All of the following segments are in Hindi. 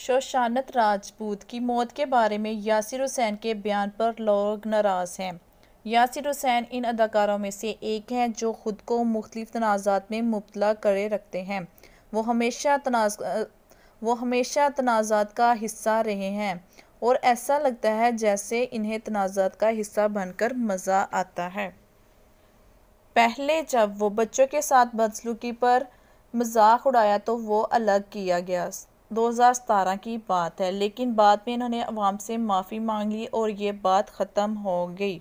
शोशानत राजपूत की मौत के बारे में यासिर हुसैन के बयान पर लोग नाराज़ हैं यासिर हुसैन इन अदाकारों में से एक हैं जो ख़ुद को मुख्तलिफ तनाज़ात में मुबतला करे रखते हैं वो हमेशा तनाज वो हमेशा तनाज़ात का हिस्सा रहे हैं और ऐसा लगता है जैसे इन्हें तनाज़ात का हिस्सा बनकर मज़ा आता है पहले जब वो बच्चों के साथ बदसलूकी पर मजाक उड़ाया तो वो अलग किया गया दो हज़ार सतारह की बात है लेकिन बाद में इन्होंने अवाम से माफ़ी मांग ली और ये बात ख़त्म हो गई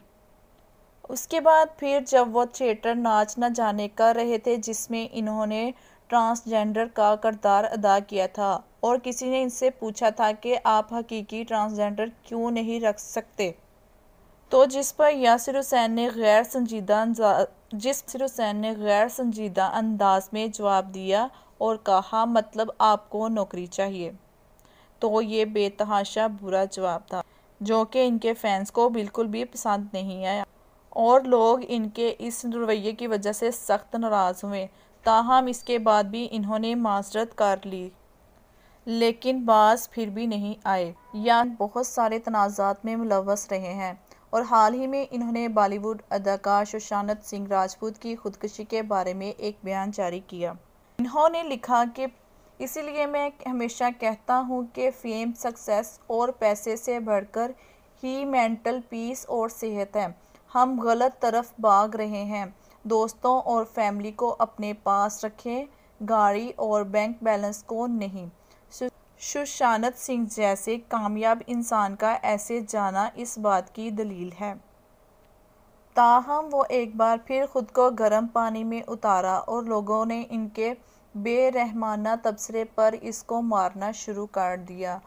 उसके बाद फिर जब वो थिएटर नाच न जाने कर रहे थे जिसमें इन्होंने ट्रांसजेंडर का करदार अदा किया था और किसी ने इनसे पूछा था कि आप हकीकी ट्रांसजेंडर क्यों नहीं रख सकते तो जिस पर यासिर हुसैन ने गैर संजीदा जिस सिर हुसैन ने गैर संजीदा अंदाज में जवाब दिया और कहा मतलब आपको नौकरी चाहिए तो ये बेतहाशा बुरा जवाब था जो कि इनके फैंस को बिल्कुल भी पसंद नहीं आया और लोग इनके इस रवैये की वजह से सख्त नाराज़ हुए ताहम इसके बाद भी इन्होंने माजरत कर ली लेकिन बास फिर भी नहीं आए या बहुत सारे तनाज़ात में मुलवस रहे हैं और हाल ही में इन्होंने बॉलीवुड अदाकार सुशांत सिंह राजपूत की खुदकुशी के बारे में एक बयान जारी किया इन्होंने लिखा कि इसीलिए मैं हमेशा कहता हूँ कि फेम सक्सेस और पैसे से बढ़कर ही मेंटल पीस और सेहत है हम गलत तरफ भाग रहे हैं दोस्तों और फैमिली को अपने पास रखें गाड़ी और बैंक बैलेंस को नहीं सुशांत सिंह जैसे कामयाब इंसान का ऐसे जाना इस बात की दलील है ताहम वो एक बार फिर ख़ुद को गर्म पानी में उतारा और लोगों ने इनके बेरहमाना तबसरे पर इसको मारना शुरू कर दिया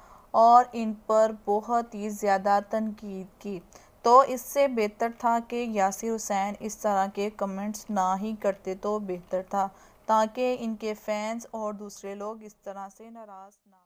और इन पर बहुत ही ज़्यादा तनकीद की तो इससे बेहतर था कि यासिर हुसैन इस तरह के कमेंट्स ना ही करते तो बेहतर था ताकि इनके फैंस और दूसरे लोग इस तरह से नाराज़ ना